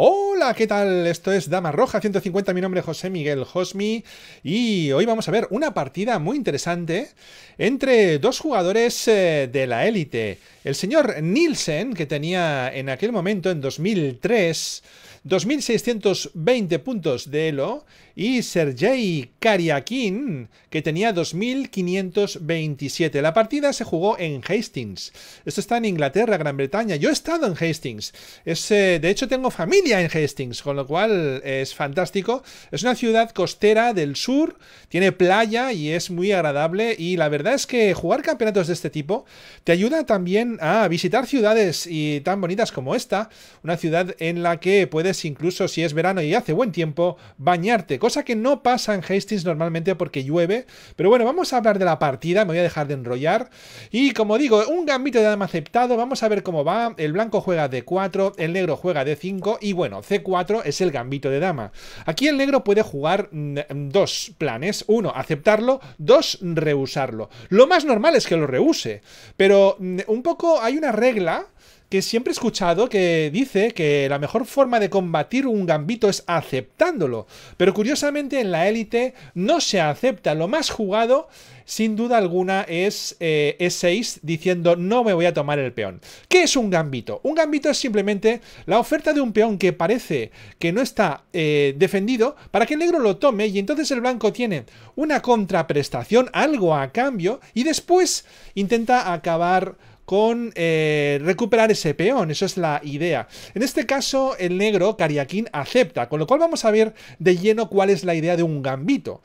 Hola, ¿qué tal? Esto es Dama Roja 150, mi nombre es José Miguel Josmi y hoy vamos a ver una partida muy interesante entre dos jugadores eh, de la élite. El señor Nielsen, que tenía en aquel momento, en 2003, 2.620 puntos de Elo y Sergei Kariakin, que tenía 2.527. La partida se jugó en Hastings. Esto está en Inglaterra, Gran Bretaña. Yo he estado en Hastings. Eh, de hecho, tengo familia en Hastings, con lo cual es fantástico. Es una ciudad costera del sur, tiene playa y es muy agradable. Y la verdad es que jugar campeonatos de este tipo te ayuda también a visitar ciudades y tan bonitas como esta, una ciudad en la que puedes incluso si es verano y hace buen tiempo bañarte, cosa que no pasa en Hastings normalmente porque llueve. Pero bueno, vamos a hablar de la partida, me voy a dejar de enrollar. Y como digo, un gambito de dama aceptado, vamos a ver cómo va. El blanco juega de 4, el negro juega de 5 y bueno, C4 es el gambito de dama. Aquí el negro puede jugar mm, mm, dos planes. Uno, aceptarlo. Dos, rehusarlo. Lo más normal es que lo rehuse. Pero mm, un poco hay una regla que siempre he escuchado que dice que la mejor forma de combatir un gambito es aceptándolo. Pero curiosamente en la élite no se acepta. Lo más jugado, sin duda alguna, es E6 eh, diciendo no me voy a tomar el peón. ¿Qué es un gambito? Un gambito es simplemente la oferta de un peón que parece que no está eh, defendido para que el negro lo tome y entonces el blanco tiene una contraprestación, algo a cambio, y después intenta acabar con eh, recuperar ese peón. Eso es la idea. En este caso, el negro, Kariakin, acepta, con lo cual vamos a ver de lleno cuál es la idea de un gambito.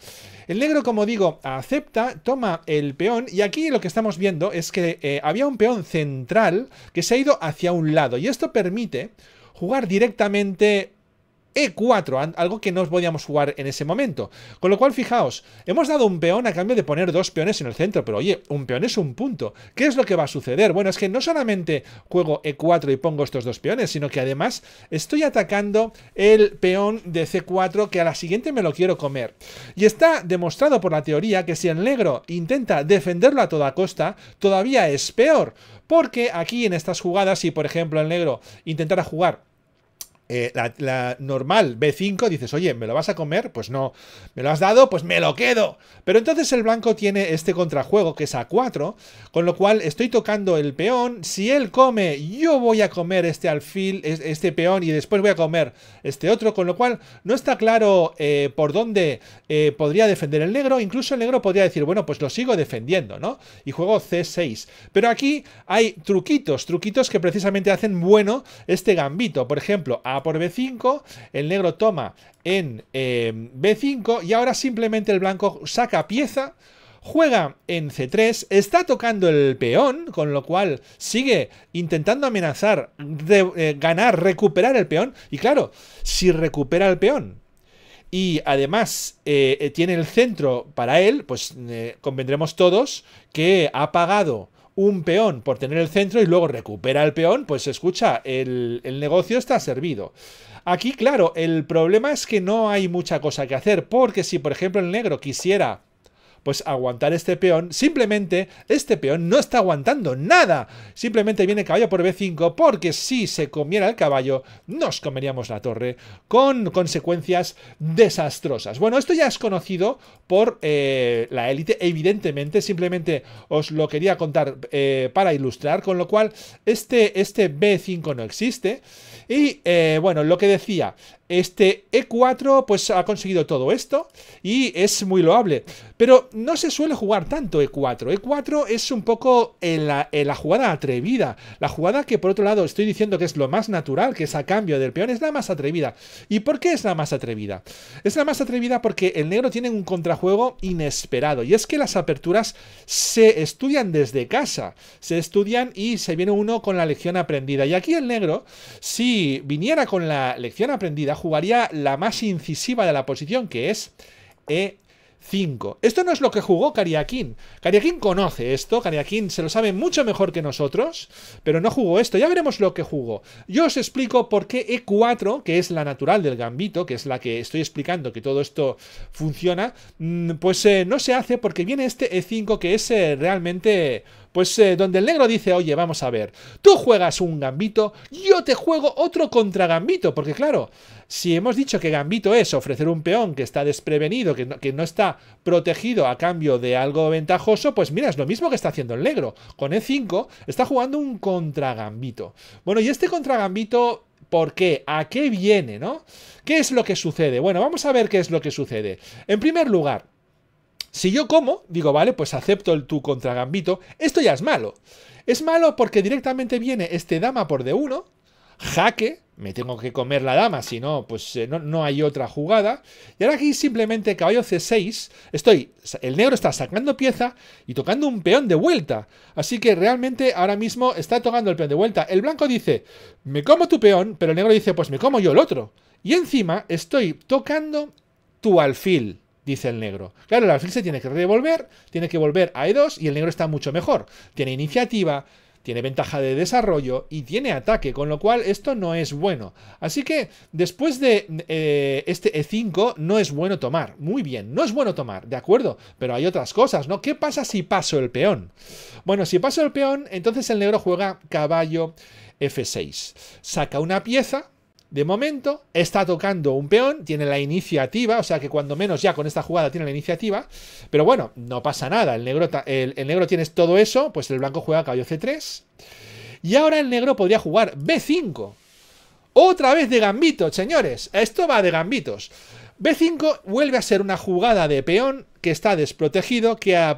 El negro, como digo, acepta, toma el peón y aquí lo que estamos viendo es que eh, había un peón central que se ha ido hacia un lado y esto permite jugar directamente e4, algo que no podíamos jugar en ese momento. Con lo cual, fijaos, hemos dado un peón a cambio de poner dos peones en el centro, pero oye, un peón es un punto. ¿Qué es lo que va a suceder? Bueno, es que no solamente juego E4 y pongo estos dos peones, sino que además estoy atacando el peón de C4 que a la siguiente me lo quiero comer. Y está demostrado por la teoría que si el negro intenta defenderlo a toda costa, todavía es peor. Porque aquí en estas jugadas, si por ejemplo el negro intentara jugar eh, la, normal B5, dices, oye, ¿me lo vas a comer? Pues no. ¿Me lo has dado? Pues me lo quedo. Pero entonces el blanco tiene este contrajuego, que es A4, con lo cual estoy tocando el peón. Si él come, yo voy a comer este alfil, este peón, y después voy a comer este otro, con lo cual no está claro eh, por dónde eh, podría defender el negro. Incluso el negro podría decir, bueno, pues lo sigo defendiendo, ¿no? Y juego C6. Pero aquí hay truquitos, truquitos que precisamente hacen bueno este gambito. Por ejemplo, a a por B5, el negro toma en em, B5 y ahora simplemente el blanco saca pieza, juega en C3, está tocando el peón, con lo cual sigue intentando amenazar, de, eh, ganar, recuperar el peón y claro, si recupera el peón y además eh, tiene el centro para él, pues eh, convendremos todos que ha pagado un peón por tener el centro y luego recupera el peón, pues escucha, el, el negocio está servido. Aquí, claro, el problema es que no hay mucha cosa que hacer, porque si por ejemplo el negro quisiera pues aguantar este peón. Simplemente este peón no está aguantando nada. Simplemente viene caballo por B5 porque si se comiera el caballo nos comeríamos la torre con consecuencias desastrosas. Bueno, esto ya es conocido por eh, la élite, evidentemente. Simplemente os lo quería contar eh, para ilustrar, con lo cual este, este B5 no existe. Y eh, bueno, lo que decía, este E4 pues ha conseguido todo esto y es muy loable. Pero no se suele jugar tanto E4. E4 es un poco en la, la jugada atrevida. La jugada que por otro lado estoy diciendo que es lo más natural, que es a cambio del peón, es la más atrevida. ¿Y por qué es la más atrevida? Es la más atrevida porque el negro tiene un contrajuego inesperado. Y es que las aperturas se estudian desde casa. Se estudian y se viene uno con la lección aprendida. Y aquí el negro, si viniera con la lección aprendida, jugaría la más incisiva de la posición, que es E5. Esto no es lo que jugó Kariakin. Kariakín conoce esto, Kariakín se lo sabe mucho mejor que nosotros, pero no jugó esto. Ya veremos lo que jugó. Yo os explico por qué E4, que es la natural del gambito, que es la que estoy explicando que todo esto funciona, mm, pues eh, no se hace porque viene este E5 que es eh, realmente pues eh, donde el negro dice, oye, vamos a ver, tú juegas un gambito, yo te juego otro contra gambito, porque claro, si hemos dicho que gambito es ofrecer un peón que está desprevenido, que no, que no está protegido a cambio de algo ventajoso, pues mira, es lo mismo que está haciendo el negro. Con E5 está jugando un contra gambito. Bueno, y este contra gambito ¿Por qué? ¿A qué viene? ¿No? ¿Qué es lo que sucede? Bueno, vamos a ver qué es lo que sucede. En primer lugar, si yo como, digo, vale, pues acepto el tú contra gambito, esto ya es malo. Es malo porque directamente viene este dama por d 1 jaque, me tengo que comer la dama, si no, pues eh, no, no, hay otra jugada. Y ahora aquí simplemente caballo c6, estoy, el negro está sacando pieza y tocando un peón de vuelta. Así que realmente ahora mismo está tocando el peón de vuelta. El blanco dice, me como tu peón, pero el negro dice, pues me como yo el otro. Y encima estoy tocando tu alfil dice el negro. Claro, el alfil se tiene que devolver tiene que volver a E2 y el negro está mucho mejor. Tiene iniciativa, tiene ventaja de desarrollo y tiene ataque, con lo cual esto no es bueno. Así que después de eh, este E5 no es bueno tomar. Muy bien, no es bueno tomar, de acuerdo, pero hay otras cosas, ¿no? ¿Qué pasa si paso el peón? Bueno, si paso el peón, entonces el negro juega caballo F6. Saca una pieza de momento, está tocando un peón, tiene la iniciativa, o sea que cuando menos ya con esta jugada tiene la iniciativa. Pero bueno, no pasa nada. El negro, el, negro tienes todo eso, pues el blanco juega caballo C3. Y ahora el negro podría jugar B5. Otra vez de gambito, señores. Esto va de gambitos. B5 vuelve a ser una jugada de peón que está desprotegido,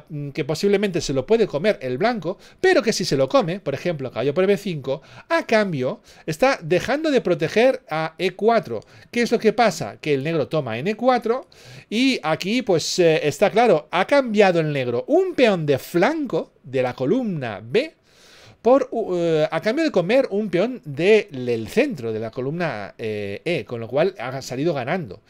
mm, que, posiblemente se lo puede comer el blanco, pero que si se lo come, por ejemplo, caballo por B5, e a cambio está dejando de proteger a E4. ¿Qué es lo que pasa? Que el negro toma en E4 y aquí pues eh, está claro, ha cambiado el negro un peón de flanco de la columna B eh, a cambio de comer un peón del centro de la columna eh, E, con lo cual ha salido ganando.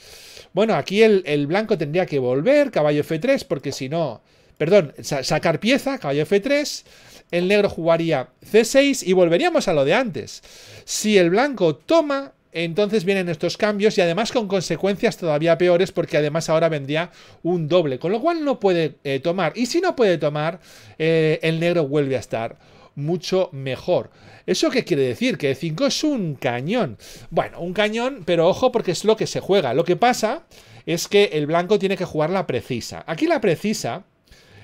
Bueno, aquí el, blanco tendría que volver, caballo F3, porque si no... Perdón, sacar pieza, caballo F3, el negro jugaría C6 y volveríamos a lo de antes. Si el blanco toma, entonces vienen estos cambios y además con consecuencias todavía peores porque además ahora vendría un doble, con lo cual no puede eh, tomar. Y si no puede tomar, el negro vuelve a estar mucho mejor. ¿Eso qué quiere decir? Que el 5 es un cañón. Bueno, un cañón, pero ojo porque es lo que se juega. Lo que pasa es que el blanco tiene que jugar la precisa. Aquí la precisa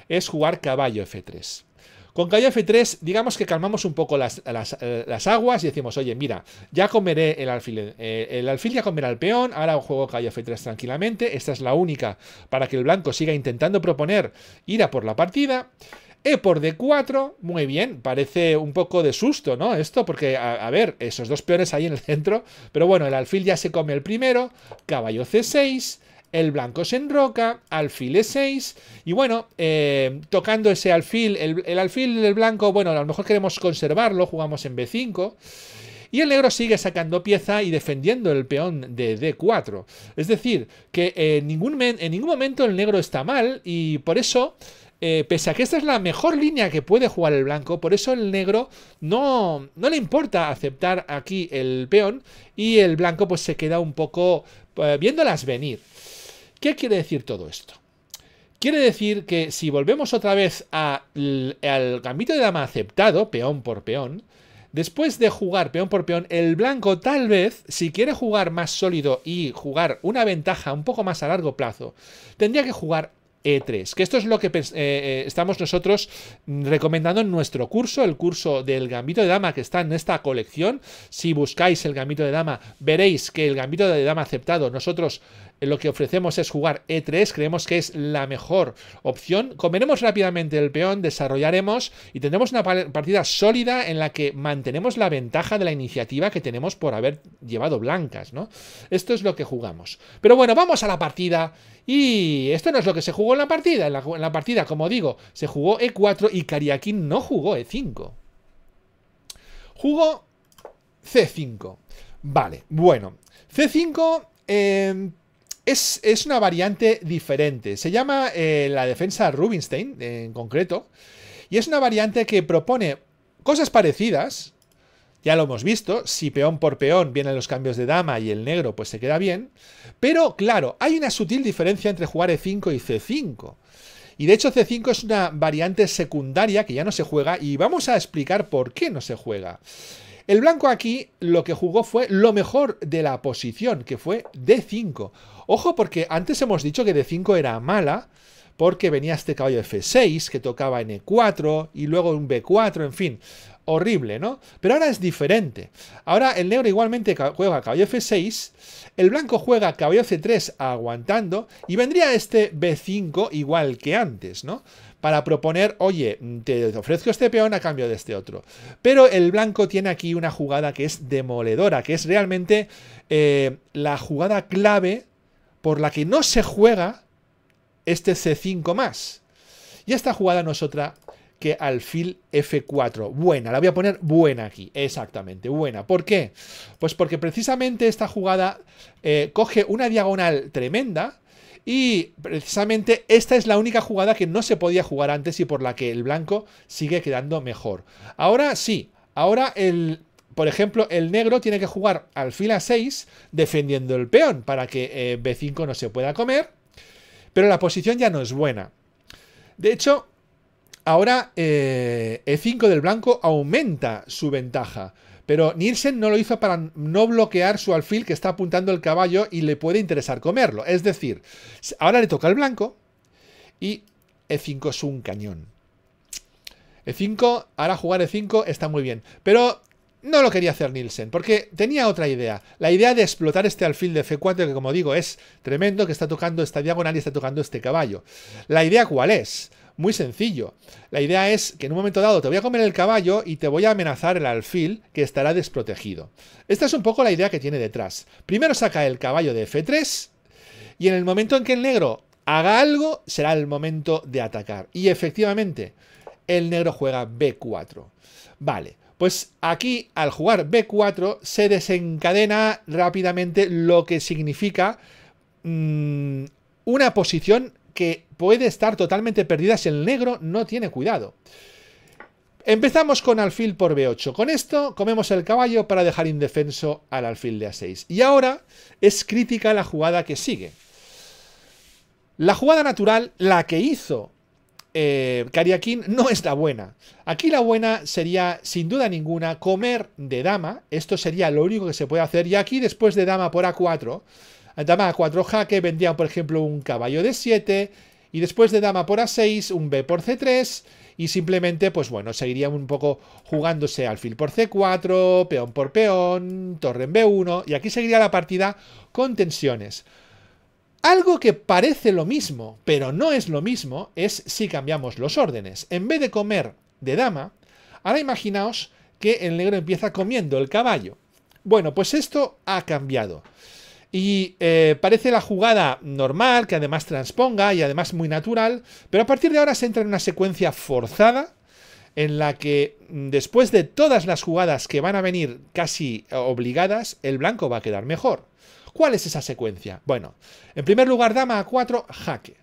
es jugar caballo F3. Con caballo F3, digamos que calmamos un poco eh, las, aguas y decimos, oye, mira, ya comeré el alfil, eh, el alfil ya comerá el peón, ahora juego caballo F3 tranquilamente, esta es la única para que el blanco siga intentando proponer ir a por la partida. E por D4, muy bien, parece un poco de susto, ¿no? Esto, porque, a, ver, esos dos peones ahí en el centro, pero bueno, el alfil ya se come el primero, caballo C6, el blanco se enroca, alfil E6, y bueno, eh, tocando ese alfil, el, alfil del blanco, bueno, a lo mejor queremos conservarlo, jugamos en B5, y el negro sigue sacando pieza y defendiendo el peón de D4. Es decir, que en eh, ningún, en ningún momento el negro está mal y por eso eh, pese a que esta es la mejor línea que puede jugar el blanco, por eso el negro no, no le importa aceptar aquí el peón y el blanco pues se queda un poco eh, viéndolas venir. ¿Qué quiere decir todo esto? Quiere decir que si volvemos otra vez al gambito de dama aceptado, peón por peón, Después de jugar peón por peón, el blanco tal vez, si quiere jugar más sólido y jugar una ventaja un poco más a largo plazo, tendría que jugar e3. Que esto es lo que eh, eh, estamos nosotros recomendando en nuestro curso, el curso del Gambito de Dama que está en esta colección. Si buscáis el Gambito de Dama, veréis que el Gambito de Dama aceptado, nosotros lo que ofrecemos es jugar E3, creemos que es la mejor opción. Comeremos rápidamente el peón, desarrollaremos y tendremos una partida sólida en la que mantenemos la ventaja de la iniciativa que tenemos por haber llevado blancas, ¿no? Esto es lo que jugamos. Pero bueno, vamos a la partida y esto no es lo que se jugó en la partida. En la, partida, como digo, se jugó E4 y Kariakin no jugó E5. Jugó C5. Vale, bueno. C5... Eh, es, una variante diferente. Se llama eh, la defensa Rubinstein, en concreto. Y es una variante que propone cosas parecidas. Ya lo hemos visto, si peón por peón vienen los cambios de dama y el negro pues se queda bien. Pero claro, hay una sutil diferencia entre jugar E5 y C5. Y de hecho C5 es una variante secundaria que ya no se juega y vamos a explicar por qué no se juega. El blanco aquí lo que jugó fue lo mejor de la posición, que fue D5. Ojo porque antes hemos dicho que D5 era mala, porque venía este caballo F6, que tocaba en E4, y luego un B4, en fin. Horrible, ¿no? Pero ahora es diferente. Ahora el negro igualmente juega caballo F6, el blanco juega caballo C3 aguantando, y vendría este B5 igual que antes, ¿no? para proponer, oye, te ofrezco este peón a cambio de este otro. Pero el blanco tiene aquí una jugada que es demoledora, que es realmente eh, la jugada clave por la que no se juega este C5 más. Y esta jugada no es otra que alfil F4. Buena, la voy a poner buena aquí, exactamente, buena. ¿Por qué? Pues porque precisamente esta jugada eh, coge una diagonal tremenda y precisamente esta es la única jugada que no se podía jugar antes y por la que el blanco sigue quedando mejor. Ahora sí, ahora el... Por ejemplo, el negro tiene que jugar al fila 6 defendiendo el peón para que eh, B5 no se pueda comer. Pero la posición ya no es buena. De hecho, ahora E5 eh, e del blanco aumenta su ventaja. Pero Nielsen no lo hizo para no bloquear su alfil que está apuntando el caballo y le puede interesar comerlo. Es decir, ahora le toca el blanco y E5 es un cañón. E5, ahora jugar E5 está muy bien. Pero no lo quería hacer Nielsen, porque tenía otra idea. La idea de explotar este alfil de F4, que como digo, es tremendo, que está tocando esta diagonal y está tocando este caballo. La idea cuál es? muy sencillo. La idea es que en un momento dado te voy a comer el caballo y te voy a amenazar el alfil que estará desprotegido. Esta es un poco la idea que tiene detrás. Primero saca el caballo de F3 y en el momento en que el negro haga algo será el momento de atacar. Y efectivamente, el negro juega B4. Vale. Pues aquí, al jugar B4, se desencadena rápidamente lo que significa mm, una posición que puede estar totalmente perdida si el negro no tiene cuidado. Empezamos con alfil por b8. Con esto comemos el caballo para dejar indefenso al alfil de a6. Y ahora es crítica la jugada que sigue. La jugada natural, la que hizo eh, Kariakin, no es la buena. Aquí la buena sería, sin duda ninguna, comer de dama. Esto sería lo único que se puede hacer. Y aquí, después de dama por a4, dama a4 jaque, vendría, por ejemplo, un caballo de 7 y después de dama por a6, un b por c3 y simplemente, pues bueno, seguiría un poco jugándose alfil por c4, peón por peón, torre en b1 y aquí seguiría la partida con tensiones. Algo que parece lo mismo, pero no es lo mismo, es si cambiamos los órdenes. En vez de comer de dama, ahora imaginaos que el negro empieza comiendo el caballo. Bueno, pues esto ha cambiado. Y eh, parece la jugada normal, que además transponga y además muy natural, pero a partir de ahora se entra en una secuencia forzada en la que mm, después de todas las jugadas que van a venir casi eh, obligadas, el blanco va a quedar mejor. ¿Cuál es esa secuencia? Bueno, en primer lugar, dama a 4, jaque.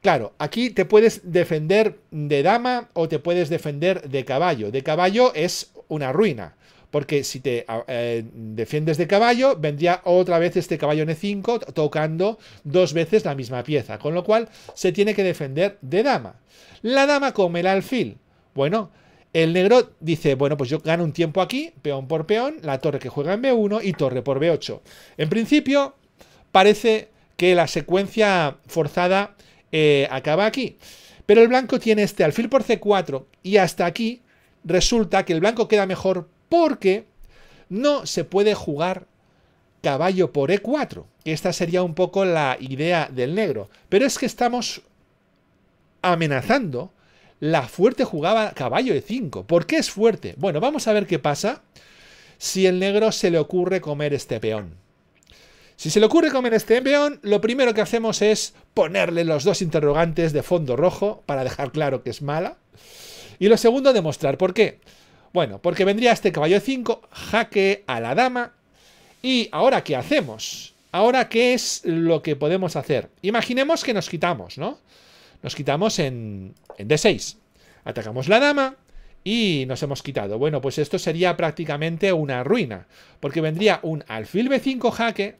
Claro, aquí te puedes defender de dama o te puedes defender de caballo. De caballo es una ruina. Porque si te eh, defiendes de caballo, vendría otra vez este caballo en E5 tocando dos veces la misma pieza. Con lo cual se tiene que defender de dama. La dama come el alfil. Bueno, el negro dice, bueno, pues yo gano un tiempo aquí, peón por peón, la torre que juega en B1 y torre por B8. En principio, parece que la secuencia forzada eh, acaba aquí. Pero el blanco tiene este alfil por C4 y hasta aquí resulta que el blanco queda mejor porque no se puede jugar caballo por E4, esta sería un poco la idea del negro, pero es que estamos amenazando la fuerte jugada caballo E5. ¿Por qué es fuerte? Bueno, vamos a ver qué pasa si el negro se le ocurre comer este peón. Si se le ocurre comer este peón, lo primero que hacemos es ponerle los dos interrogantes de fondo rojo para dejar claro que es mala. Y lo segundo, demostrar por qué. Bueno, porque vendría este caballo 5, jaque a la dama. ¿Y ahora qué hacemos? Ahora qué es lo que podemos hacer. Imaginemos que nos quitamos, ¿no? Nos quitamos en, D6. Atacamos la dama y nos hemos quitado. Bueno, pues esto sería prácticamente una ruina, porque vendría un alfil B5 jaque.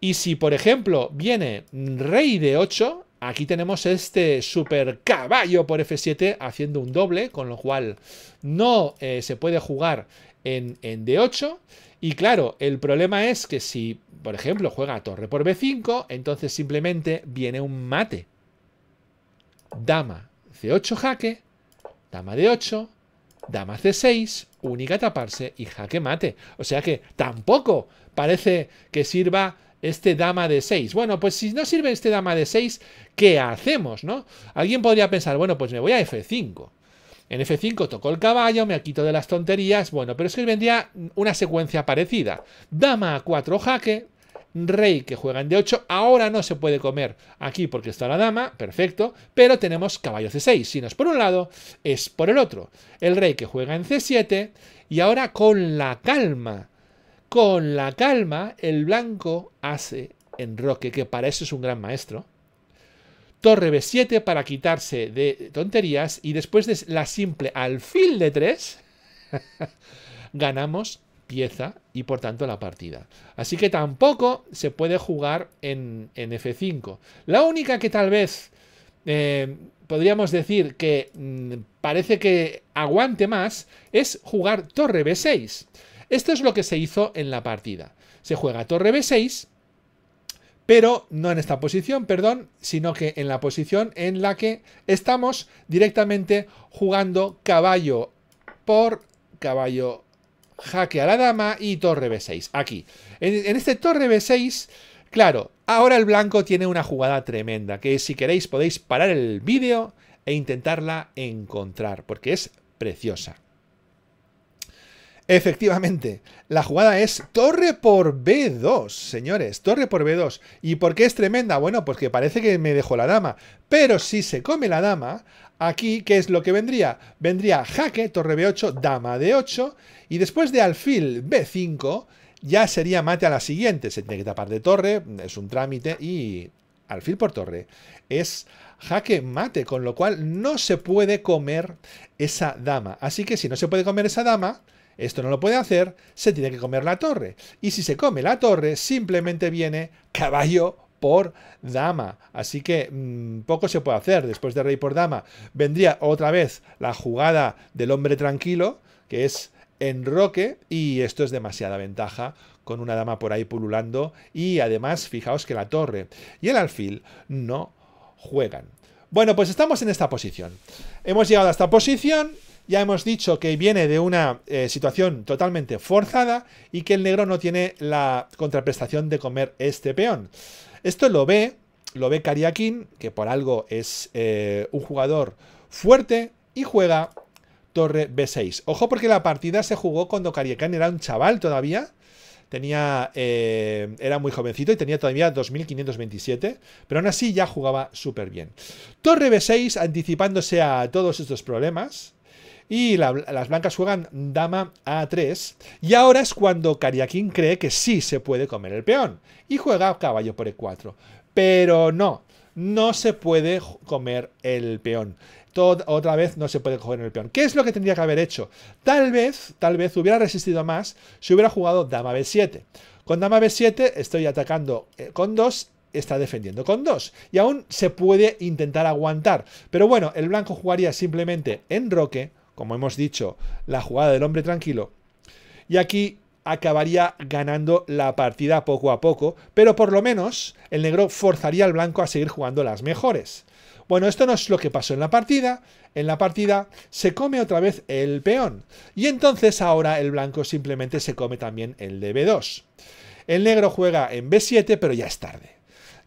Y si, por ejemplo, viene rey de 8, Aquí tenemos este super caballo por F7 haciendo un doble, con lo cual no eh, se puede jugar en, en, D8. Y claro, el problema es que si, por ejemplo, juega a torre por B5, entonces simplemente viene un mate. Dama C8 jaque, dama D8, dama C6, única taparse y jaque mate. O sea que tampoco parece que sirva este dama de 6. Bueno, pues si no sirve este dama de 6, ¿qué hacemos, no? Alguien podría pensar, bueno, pues me voy a F5. En F5 tocó el caballo, me quito de las tonterías, bueno, pero es que vendría una secuencia parecida. Dama a 4 jaque, rey que juega en D8, ahora no se puede comer aquí porque está la dama, perfecto, pero tenemos caballo C6, si no es por un lado, es por el otro. El rey que juega en C7 y ahora con la calma con la calma, el blanco hace en roque, que para eso es un gran maestro. Torre B7 para quitarse de tonterías. Y después de la simple alfil de 3, ganamos pieza y por tanto la partida. Así que tampoco se puede jugar en, F5. La única que tal vez eh, podríamos decir que mm, parece que aguante más es jugar torre B6. Esto es lo que se hizo en la partida. Se juega torre B6, pero no en esta posición, perdón, sino que en la posición en la que estamos directamente jugando caballo por caballo jaque a la dama y torre B6, aquí. En, este torre B6, claro, ahora el blanco tiene una jugada tremenda, que si queréis podéis parar el vídeo e intentarla encontrar, porque es preciosa. Efectivamente, la jugada es torre por B2, señores, torre por B2. ¿Y por qué es tremenda? Bueno, pues que parece que me dejó la dama. Pero si se come la dama, aquí, ¿qué es lo que vendría? Vendría jaque, torre B8, dama D8, y después de alfil B5, ya sería mate a la siguiente. Se tiene que tapar de torre, es un trámite, y alfil por torre. Es jaque mate, con lo cual no se puede comer esa dama. Así que si no se puede comer esa dama esto no lo puede hacer, se tiene que comer la torre. Y si se come la torre, simplemente viene caballo por dama. Así que mm, poco se puede hacer. Después de rey por dama, vendría otra vez la jugada del hombre tranquilo, que es enroque, y esto es demasiada ventaja con una dama por ahí pululando. Y además, fijaos que la torre y el alfil no juegan. Bueno, pues estamos en esta posición. Hemos llegado a esta posición ya hemos dicho que viene de una eh, situación totalmente forzada y que el negro no tiene la contraprestación de comer este peón. Esto lo ve, lo ve Kariakin, que por algo es eh, un jugador fuerte y juega torre B6. Ojo porque la partida se jugó cuando Cariaquín era un chaval todavía, tenía eh, era muy jovencito y tenía todavía 2527, pero aún así ya jugaba súper bien. Torre B6 anticipándose a todos estos problemas y las blancas juegan dama a3. Y ahora es cuando Kariakin cree que sí se puede comer el peón y juega caballo por e4. Pero no, no se puede comer el peón. otra vez no se puede coger el peón. ¿Qué es lo que tendría que haber hecho? Tal vez, tal vez hubiera resistido más si hubiera jugado dama b7. Con dama b7 estoy atacando eh, con 2 está defendiendo con 2 y aún se puede intentar aguantar pero bueno el blanco jugaría simplemente en roque como hemos dicho, la jugada del hombre tranquilo. Y aquí acabaría ganando la partida poco a poco, pero por lo menos el negro forzaría al blanco a seguir jugando las mejores. Bueno, esto no es lo que pasó en la partida. En la partida se come otra vez el peón. Y entonces ahora el blanco simplemente se come también el de B2. El negro juega en B7, pero ya es tarde.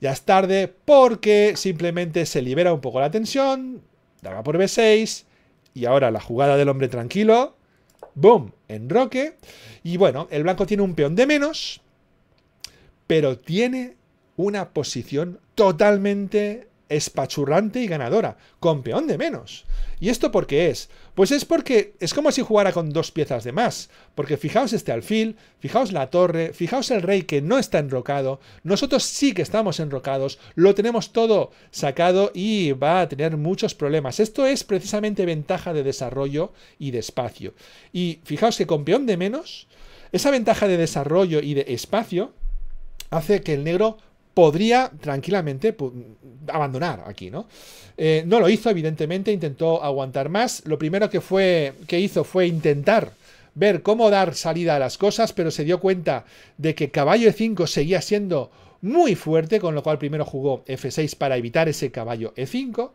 Ya es tarde porque simplemente se libera un poco la tensión, daga por B6, y ahora la jugada del hombre tranquilo. Boom, enroque. Y bueno, el blanco tiene un peón de menos, pero tiene una posición totalmente espachurrante y ganadora, con peón de menos. ¿Y esto por qué es? Pues es porque es como si jugara con dos piezas de más, porque fijaos este alfil, fijaos la torre, fijaos el rey que no está enrocado, nosotros sí que estamos enrocados, lo tenemos todo sacado y va a tener muchos problemas. Esto es precisamente ventaja de desarrollo y de espacio. Y fijaos que con peón de menos, esa ventaja de desarrollo y de espacio hace que el negro podría tranquilamente abandonar aquí, ¿no? Eh, no lo hizo, evidentemente, intentó aguantar más. Lo primero que, fue, que hizo fue intentar ver cómo dar salida a las cosas, pero se dio cuenta de que caballo e5 seguía siendo muy fuerte, con lo cual primero jugó f6 para evitar ese caballo e5.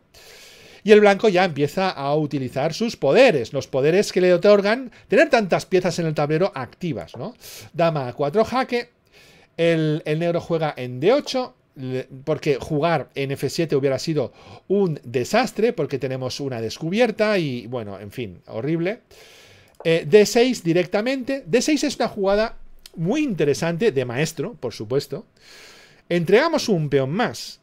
Y el blanco ya empieza a utilizar sus poderes, los poderes que le otorgan tener tantas piezas en el tablero activas, ¿no? Dama a 4 jaque, el, negro juega en D8, porque jugar en F7 hubiera sido un desastre, porque tenemos una descubierta y, bueno, en fin, horrible. Eh, D6 directamente. D6 es una jugada muy interesante, de maestro, por supuesto. Entregamos un peón más.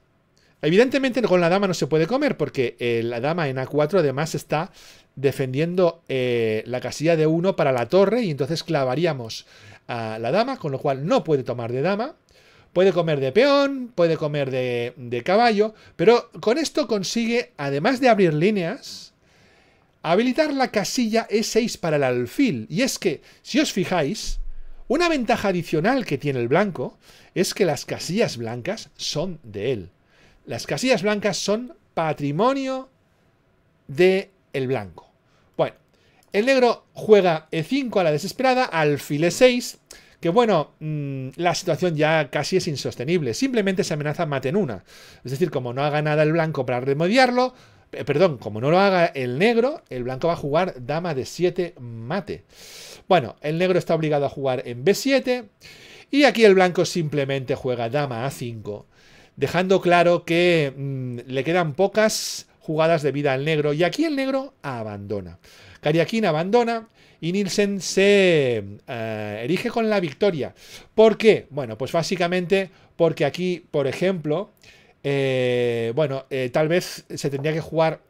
Evidentemente con la dama no se puede comer, porque eh, la dama en A4 además está defendiendo eh, la casilla de 1 para la torre, y entonces clavaríamos a la dama, con lo cual no puede tomar de dama. Puede comer de peón, puede comer de, caballo, pero con esto consigue, además de abrir líneas, habilitar la casilla E6 para el alfil. Y es que, si os fijáis, una ventaja adicional que tiene el blanco es que las casillas blancas son de él. Las casillas blancas son patrimonio de el blanco. El negro juega E5 a la desesperada, alfil E6, que bueno, mm, la situación ya casi es insostenible, simplemente se amenaza mate en una. Es decir, como no haga nada el blanco para remediarlo, eh, perdón, como no lo haga el negro, el blanco va a jugar dama de 7 mate. Bueno, el negro está obligado a jugar en B7 y aquí el blanco simplemente juega dama A5, dejando claro que mm, le quedan pocas jugadas de vida al negro y aquí el negro abandona. Kariakin abandona y Nielsen se eh, erige con la victoria. ¿Por qué? Bueno, pues básicamente porque aquí, por ejemplo, eh, bueno, eh, tal vez se tendría que jugar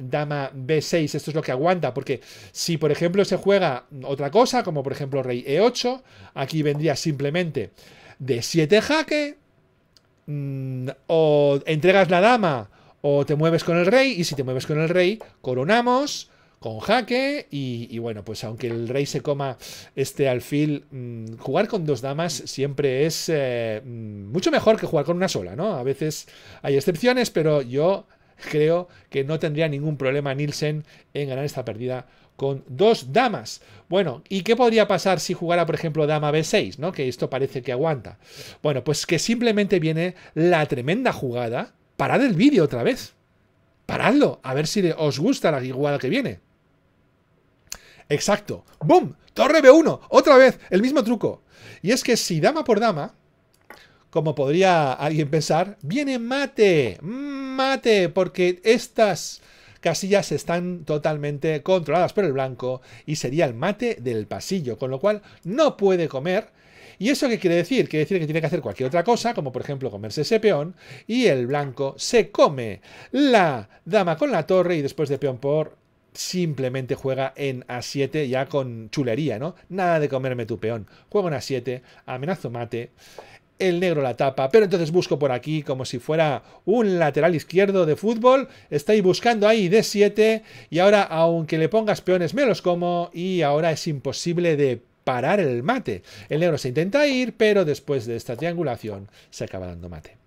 dama b6, esto es lo que aguanta, porque si por ejemplo se juega otra cosa, como por ejemplo rey e8, aquí vendría simplemente de 7 jaque, mm, o entregas la dama, o te mueves con el rey, y si te mueves con el rey, coronamos, con jaque y, bueno, pues aunque el rey se coma este alfil, mm, jugar con dos damas siempre es eh, mm, mucho mejor que jugar con una sola, ¿no? A veces hay excepciones, pero yo creo que no tendría ningún problema Nielsen en ganar esta pérdida con dos damas. Bueno, ¿y qué podría pasar si jugara, por ejemplo, dama B6, ¿no? Que esto parece que aguanta. Bueno, pues que simplemente viene la tremenda jugada. Parad el vídeo otra vez. Paradlo, a ver si os gusta la jugada que viene. Exacto. ¡Boom! Torre B1. Otra vez. El mismo truco. Y es que si dama por dama, como podría alguien pensar, viene mate. Mate. Porque estas casillas están totalmente controladas por el blanco y sería el mate del pasillo, con lo cual no puede comer. ¿Y eso qué quiere decir? Quiere decir que tiene que hacer cualquier otra cosa, como por ejemplo comerse ese peón, y el blanco se come la dama con la torre y después de peón por simplemente juega en A7 ya con chulería, ¿no? Nada de comerme tu peón. Juego en A7, amenazo mate, el negro la tapa, pero entonces busco por aquí como si fuera un lateral izquierdo de fútbol, estáis buscando ahí D7 y ahora aunque le pongas peones me los como y ahora es imposible de parar el mate. El negro se intenta ir, pero después de esta triangulación se acaba dando mate.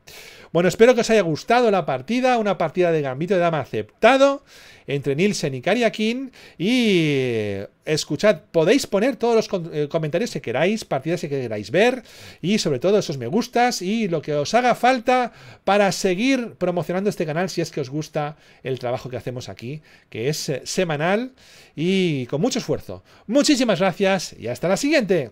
Bueno, espero que os haya gustado la partida, una partida de Gambito de Dama aceptado entre Nielsen y Kariakin y eh, escuchad, podéis poner todos los eh, comentarios que queráis, partidas que queráis ver y sobre todo esos me gustas y lo que os haga falta para seguir promocionando este canal si es que os gusta el trabajo que hacemos aquí, que es eh, semanal y con mucho esfuerzo. Muchísimas gracias y hasta la siguiente.